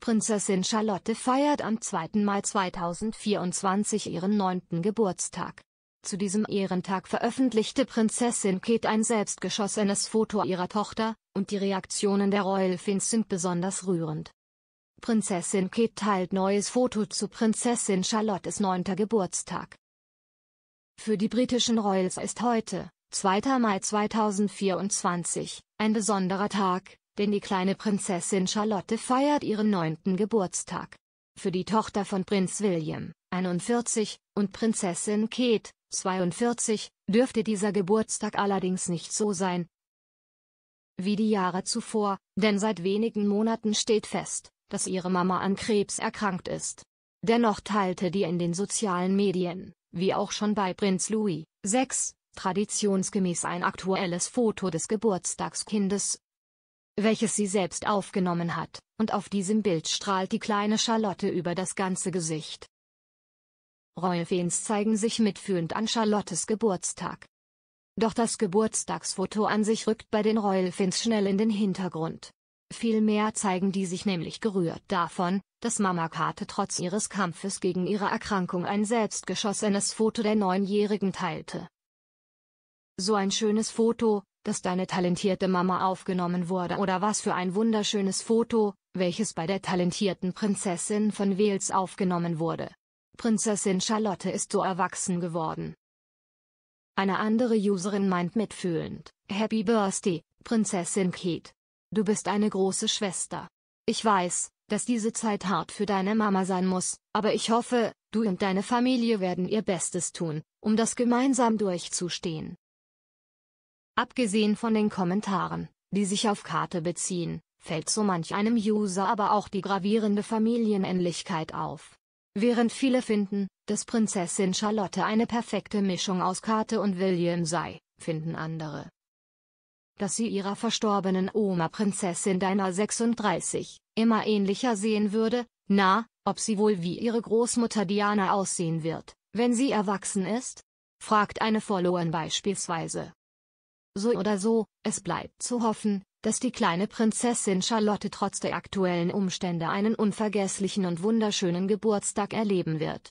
Prinzessin Charlotte feiert am 2. Mai 2024 ihren neunten Geburtstag. Zu diesem Ehrentag veröffentlichte Prinzessin Kate ein selbstgeschossenes Foto ihrer Tochter, und die Reaktionen der Royal Fans sind besonders rührend. Prinzessin Kate teilt neues Foto zu Prinzessin Charlottes neunter Geburtstag. Für die britischen Royals ist heute, 2. Mai 2024, ein besonderer Tag, denn die kleine Prinzessin Charlotte feiert ihren neunten Geburtstag. Für die Tochter von Prinz William, 41, und Prinzessin Kate, 42, dürfte dieser Geburtstag allerdings nicht so sein, wie die Jahre zuvor, denn seit wenigen Monaten steht fest, dass ihre Mama an Krebs erkrankt ist. Dennoch teilte die in den sozialen Medien, wie auch schon bei Prinz Louis, 6, traditionsgemäß ein aktuelles Foto des Geburtstagskindes, welches sie selbst aufgenommen hat, und auf diesem Bild strahlt die kleine Charlotte über das ganze Gesicht. Royalfans zeigen sich mitfühlend an Charlottes Geburtstag. Doch das Geburtstagsfoto an sich rückt bei den Royalfans schnell in den Hintergrund. Vielmehr zeigen die sich nämlich gerührt davon, dass Mama Kate trotz ihres Kampfes gegen ihre Erkrankung ein selbstgeschossenes Foto der Neunjährigen teilte. So ein schönes Foto, dass deine talentierte Mama aufgenommen wurde oder was für ein wunderschönes Foto, welches bei der talentierten Prinzessin von Wales aufgenommen wurde. Prinzessin Charlotte ist so erwachsen geworden. Eine andere Userin meint mitfühlend, Happy Birthday, Prinzessin Kate. Du bist eine große Schwester. Ich weiß, dass diese Zeit hart für deine Mama sein muss, aber ich hoffe, du und deine Familie werden ihr Bestes tun, um das gemeinsam durchzustehen. Abgesehen von den Kommentaren, die sich auf Karte beziehen, fällt so manch einem User aber auch die gravierende Familienähnlichkeit auf. Während viele finden, dass Prinzessin Charlotte eine perfekte Mischung aus Karte und William sei, finden andere, dass sie ihrer verstorbenen Oma Prinzessin Diana 36 immer ähnlicher sehen würde, na, ob sie wohl wie ihre Großmutter Diana aussehen wird, wenn sie erwachsen ist? fragt eine Followerin beispielsweise. So oder so, es bleibt zu hoffen, dass die kleine Prinzessin Charlotte trotz der aktuellen Umstände einen unvergesslichen und wunderschönen Geburtstag erleben wird.